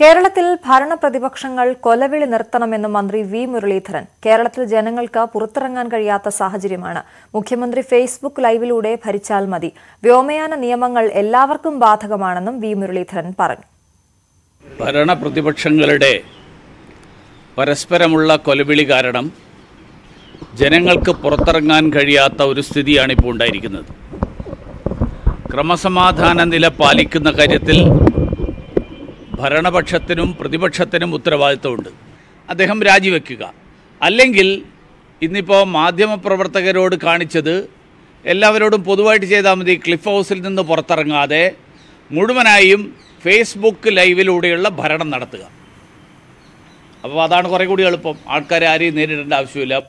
കേരളത്തിൽ ഭരണ പ്രതിപക്ഷങ്ങൾ കൊലവിളി നിർത്തണമെന്ന് മന്ത്രി വി മുരളീധരൻ കേരളത്തിൽ ജനങ്ങൾക്ക് പുറത്തിറങ്ങാൻ കഴിയാത്ത സാഹചര്യമാണ് മുഖ്യമന്ത്രി ഫേസ്ബുക്ക് ലൈവിലൂടെ ഭരിച്ചാൽ മതി വ്യോമയാന നിയമങ്ങൾ എല്ലാവർക്കും ബാധകമാണെന്നും വി മുരളീധരൻ പറഞ്ഞു ഭരണ പ്രതിപക്ഷങ്ങളുടെ പരസ്പരമുള്ള കൊലവിളി കാരണം ജനങ്ങൾക്ക് പുറത്തിറങ്ങാൻ കഴിയാത്ത ഒരു സ്ഥിതിയാണ് ഇപ്പോൾ ഉണ്ടായിരിക്കുന്നത് ക്രമസമാധാന നില പാലിക്കുന്ന കാര്യത്തിൽ ഭരണപക്ഷത്തിനും പ്രതിപക്ഷത്തിനും ഉത്തരവാദിത്വമുണ്ട് അദ്ദേഹം രാജിവെക്കുക അല്ലെങ്കിൽ ഇന്നിപ്പോൾ മാധ്യമപ്രവർത്തകരോട് കാണിച്ചത് എല്ലാവരോടും പൊതുവായിട്ട് ചെയ്താൽ മതി ക്ലിഫ് ഹൗസിൽ നിന്ന് പുറത്തിറങ്ങാതെ മുഴുവനായും ഫേസ്ബുക്ക് ലൈവിലൂടെയുള്ള ഭരണം നടത്തുക അപ്പോൾ അതാണ് കുറേ കൂടി എളുപ്പം ആൾക്കാരെ ആരെയും നേരിടേണ്ട ആവശ്യമില്ല